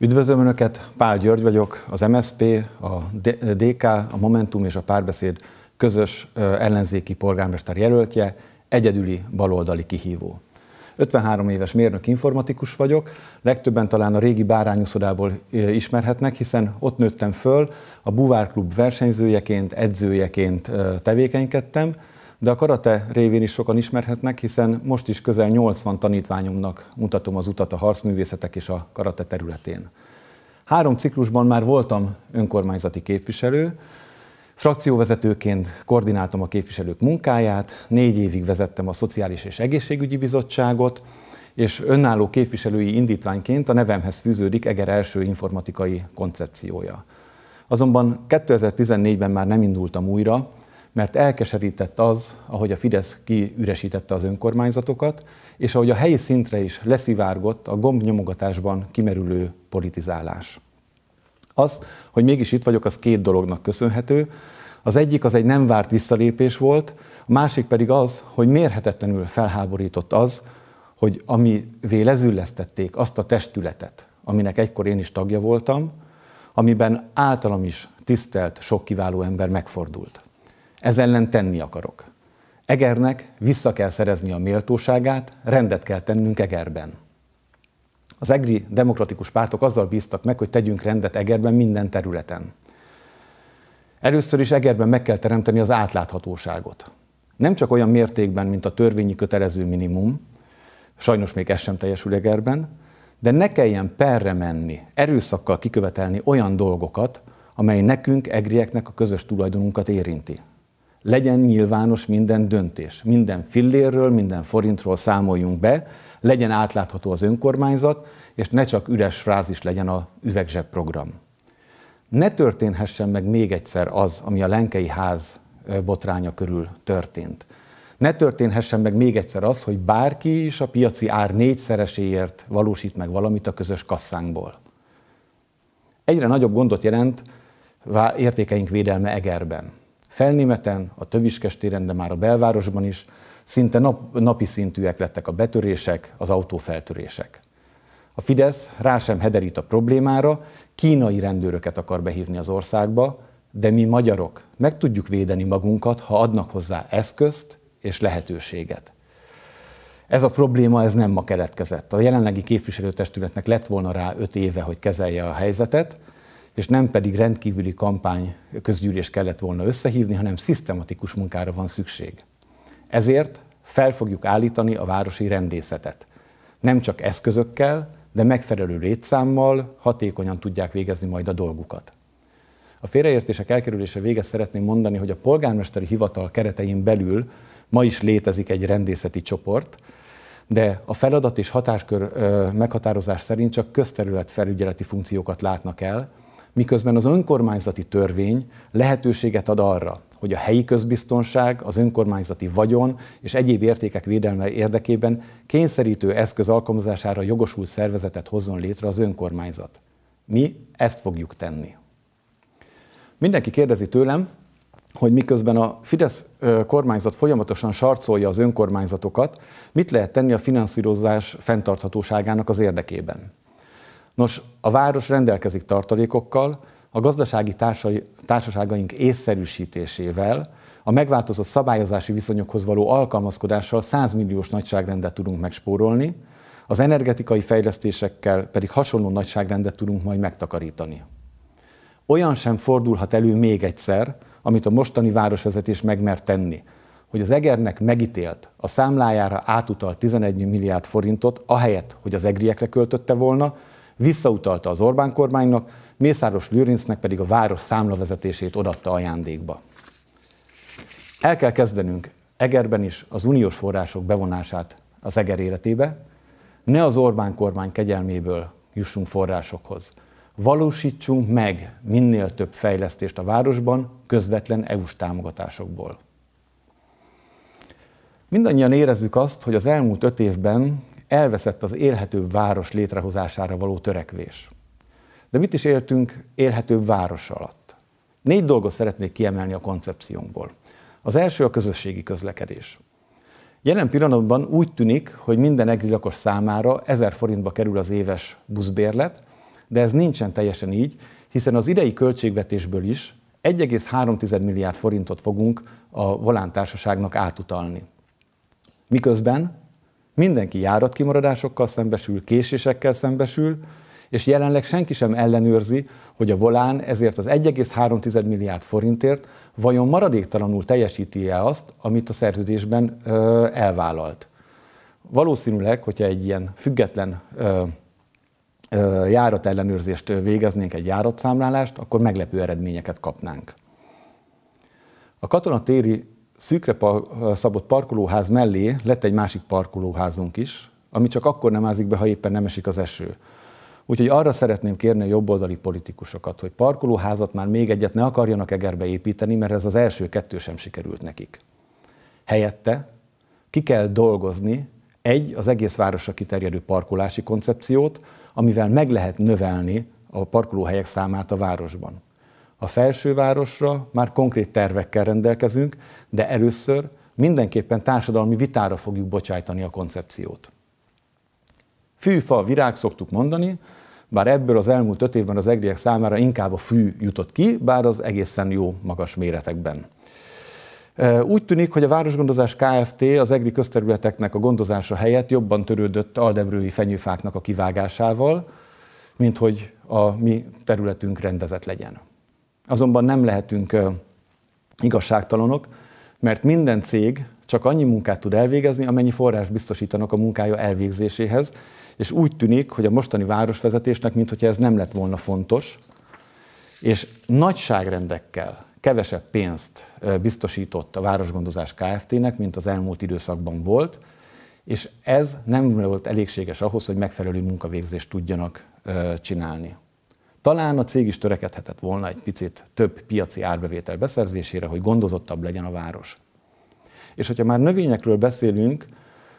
Üdvözlöm Önöket, Pál György vagyok, az MSP, a DK, a Momentum és a Párbeszéd közös ellenzéki polgármester jelöltje, egyedüli baloldali kihívó. 53 éves mérnök informatikus vagyok, legtöbben talán a régi bárányuszodából ismerhetnek, hiszen ott nőttem föl, a Buvárklub versenyzőjeként, edzőjeként tevékenykedtem, de a karate révén is sokan ismerhetnek, hiszen most is közel 80 tanítványomnak mutatom az utat a harcművészetek és a karate területén. Három ciklusban már voltam önkormányzati képviselő, Frakcióvezetőként koordináltam a képviselők munkáját, négy évig vezettem a Szociális és Egészségügyi Bizottságot, és önálló képviselői indítványként a nevemhez fűződik Eger első informatikai koncepciója. Azonban 2014-ben már nem indultam újra, mert elkeserített az, ahogy a Fidesz kiüresítette az önkormányzatokat, és ahogy a helyi szintre is leszivárgott a gombnyomogatásban kimerülő politizálás. Az, hogy mégis itt vagyok, az két dolognak köszönhető. Az egyik az egy nem várt visszalépés volt, a másik pedig az, hogy mérhetetlenül felháborított az, hogy ami lezüllesztették azt a testületet, aminek egykor én is tagja voltam, amiben általam is tisztelt, sok kiváló ember megfordult. Ez ellen tenni akarok. Egernek vissza kell szerezni a méltóságát, rendet kell tennünk Egerben. Az egri demokratikus pártok azzal bíztak meg, hogy tegyünk rendet Egerben minden területen. Először is Egerben meg kell teremteni az átláthatóságot. Nem csak olyan mértékben, mint a törvényi kötelező minimum, sajnos még ez sem teljesül Egerben, de ne kelljen perre menni, erőszakkal kikövetelni olyan dolgokat, amely nekünk, egrieknek a közös tulajdonunkat érinti legyen nyilvános minden döntés. Minden fillérről, minden forintról számoljunk be, legyen átlátható az önkormányzat, és ne csak üres frázis legyen a üvegzsebb program. Ne történhessen meg még egyszer az, ami a Lenkei Ház botránya körül történt. Ne történhessen meg még egyszer az, hogy bárki is a piaci ár négyszereséért valósít meg valamit a közös kasszánkból. Egyre nagyobb gondot jelent értékeink védelme Egerben. Felnémeten, a Töviskes téren, de már a belvárosban is szinte nap, napi szintűek lettek a betörések, az autófeltörések. A Fidesz rá sem hederít a problémára, kínai rendőröket akar behívni az országba, de mi magyarok meg tudjuk védeni magunkat, ha adnak hozzá eszközt és lehetőséget. Ez a probléma ez nem ma keletkezett. A jelenlegi képviselőtestületnek lett volna rá öt éve, hogy kezelje a helyzetet, és nem pedig rendkívüli kampány közgyűlés kellett volna összehívni, hanem szisztematikus munkára van szükség. Ezért fel fogjuk állítani a városi rendészetet. Nem csak eszközökkel, de megfelelő létszámmal hatékonyan tudják végezni majd a dolgukat. A félreértések elkerülése vége szeretném mondani, hogy a polgármesteri hivatal keretein belül ma is létezik egy rendészeti csoport, de a feladat és hatáskör meghatározás szerint csak közterület felügyeleti funkciókat látnak el, miközben az önkormányzati törvény lehetőséget ad arra, hogy a helyi közbiztonság, az önkormányzati vagyon és egyéb értékek védelme érdekében kényszerítő eszköz alkalmazására jogosult szervezetet hozzon létre az önkormányzat. Mi ezt fogjuk tenni. Mindenki kérdezi tőlem, hogy miközben a Fidesz kormányzat folyamatosan sarcolja az önkormányzatokat, mit lehet tenni a finanszírozás fenntarthatóságának az érdekében. Nos, a város rendelkezik tartalékokkal, a gazdasági társai, társaságaink észszerűsítésével, a megváltozott szabályozási viszonyokhoz való alkalmazkodással 100 milliós nagyságrendet tudunk megspórolni, az energetikai fejlesztésekkel pedig hasonló nagyságrendet tudunk majd megtakarítani. Olyan sem fordulhat elő még egyszer, amit a mostani városvezetés megmer tenni, hogy az Egernek megítélt, a számlájára átutalt 11 milliárd forintot, ahelyett, hogy az egriekre költötte volna, visszautalta az Orbán kormánynak, Mészáros Lőrincnek pedig a város számlavezetését odatta ajándékba. El kell kezdenünk Egerben is az uniós források bevonását az Eger életébe, ne az Orbán kormány kegyelméből jussunk forrásokhoz. Valósítsunk meg minél több fejlesztést a városban közvetlen EU-s támogatásokból. Mindannyian érezzük azt, hogy az elmúlt öt évben elveszett az élhetőbb város létrehozására való törekvés. De mit is éltünk élhetőbb város alatt? Négy dolgot szeretnék kiemelni a koncepciónkból. Az első a közösségi közlekedés. Jelen pillanatban úgy tűnik, hogy minden egri lakos számára 1000 forintba kerül az éves buszbérlet, de ez nincsen teljesen így, hiszen az idei költségvetésből is 1,3 milliárd forintot fogunk a volántársaságnak átutalni. Miközben Mindenki járatkimaradásokkal szembesül, késésekkel szembesül, és jelenleg senki sem ellenőrzi, hogy a volán ezért az 1,3 milliárd forintért vajon maradéktalanul teljesíti-e azt, amit a szerződésben ö, elvállalt. Valószínűleg, hogyha egy ilyen független ö, ö, járatellenőrzést végeznénk, egy járatszámlálást, akkor meglepő eredményeket kapnánk. A katonatéri szűkre szabott parkolóház mellé lett egy másik parkolóházunk is, ami csak akkor nem ázik be, ha éppen nem esik az eső. Úgyhogy arra szeretném kérni a jobboldali politikusokat, hogy parkolóházat már még egyet ne akarjanak egerbe építeni, mert ez az első kettő sem sikerült nekik. Helyette ki kell dolgozni egy az egész városra kiterjedő parkolási koncepciót, amivel meg lehet növelni a parkolóhelyek számát a városban a felsővárosra már konkrét tervekkel rendelkezünk, de először mindenképpen társadalmi vitára fogjuk bocsájtani a koncepciót. Fű, fa, virág szoktuk mondani, bár ebből az elmúlt öt évben az egriek számára inkább a fű jutott ki, bár az egészen jó magas méretekben. Úgy tűnik, hogy a Városgondozás Kft. az egri közterületeknek a gondozása helyett jobban törődött aldebrői fenyőfáknak a kivágásával, mint hogy a mi területünk rendezett legyen. Azonban nem lehetünk igazságtalanok, mert minden cég csak annyi munkát tud elvégezni, amennyi forrás biztosítanak a munkája elvégzéséhez, és úgy tűnik, hogy a mostani városvezetésnek, mintha ez nem lett volna fontos, és nagyságrendekkel kevesebb pénzt biztosított a Városgondozás Kft-nek, mint az elmúlt időszakban volt, és ez nem volt elégséges ahhoz, hogy megfelelő munkavégzést tudjanak csinálni. Talán a cég is törekedhetett volna egy picit több piaci árbevétel beszerzésére, hogy gondozottabb legyen a város. És hogyha már növényekről beszélünk,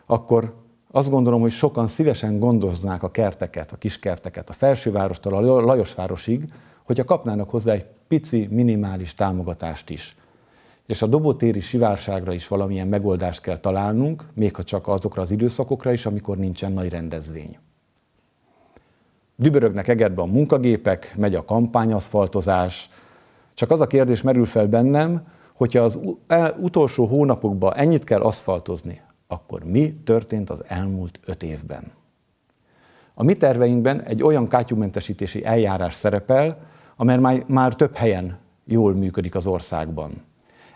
akkor azt gondolom, hogy sokan szívesen gondoznák a kerteket, a kiskerteket, a felsővárostól a Lajosvárosig, hogyha kapnának hozzá egy pici, minimális támogatást is. És a dobótéri sivárságra is valamilyen megoldást kell találnunk, még ha csak azokra az időszakokra is, amikor nincsen nagy rendezvény. Dübörögnek egerbe a munkagépek, megy a kampányaszfaltozás. Csak az a kérdés merül fel bennem, hogyha az utolsó hónapokban ennyit kell aszfaltozni, akkor mi történt az elmúlt öt évben? A mi terveinkben egy olyan kátyúmentesítési eljárás szerepel, amely már több helyen jól működik az országban.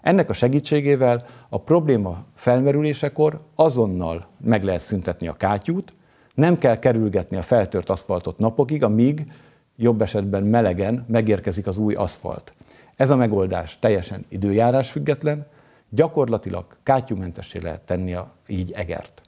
Ennek a segítségével a probléma felmerülésekor azonnal meg lehet szüntetni a kátyút, nem kell kerülgetni a feltört aszfaltot napokig, amíg jobb esetben melegen megérkezik az új aszfalt. Ez a megoldás teljesen időjárás független, gyakorlatilag kátyúmentessé lehet tenni a, így egert.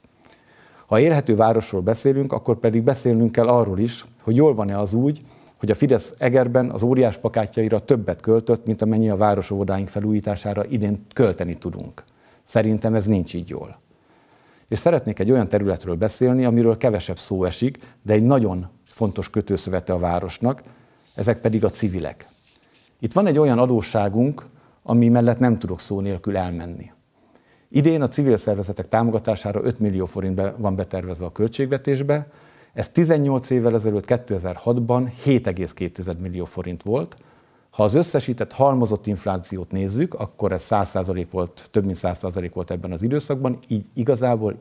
Ha élhető városról beszélünk, akkor pedig beszélnünk kell arról is, hogy jól van-e az úgy, hogy a Fidesz Egerben az óriás pakátjaira többet költött, mint amennyi a város óvodáink felújítására idén költeni tudunk. Szerintem ez nincs így jól. És szeretnék egy olyan területről beszélni, amiről kevesebb szó esik, de egy nagyon fontos kötőszövete a városnak, ezek pedig a civilek. Itt van egy olyan adósságunk, ami mellett nem tudok szó nélkül elmenni. Idén a civil szervezetek támogatására 5 millió forint van betervezve a költségvetésbe, ez 18 évvel ezelőtt 2006-ban 7,2 millió forint volt, ha az összesített halmozott inflációt nézzük, akkor ez 100% volt, több mint 100% volt ebben az időszakban, így igazából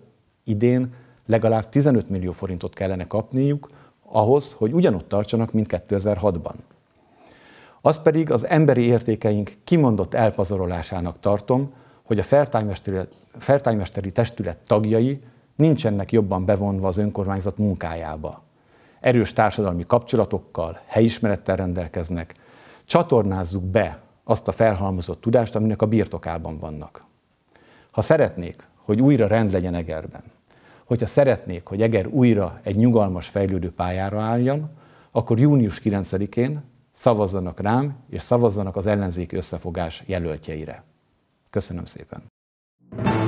idén legalább 15 millió forintot kellene kapniuk ahhoz, hogy ugyanott tartsanak, mint 2006-ban. Az pedig az emberi értékeink kimondott elpazarolásának tartom, hogy a fertájmesteri testület tagjai nincsenek jobban bevonva az önkormányzat munkájába. Erős társadalmi kapcsolatokkal, helyismerettel rendelkeznek, Csatornázzuk be azt a felhalmozott tudást, aminek a birtokában vannak. Ha szeretnék, hogy újra rend legyen Egerben, hogyha szeretnék, hogy Eger újra egy nyugalmas fejlődő pályára álljon, akkor június 9-én szavazzanak rám, és szavazzanak az ellenzéki összefogás jelöltjeire. Köszönöm szépen!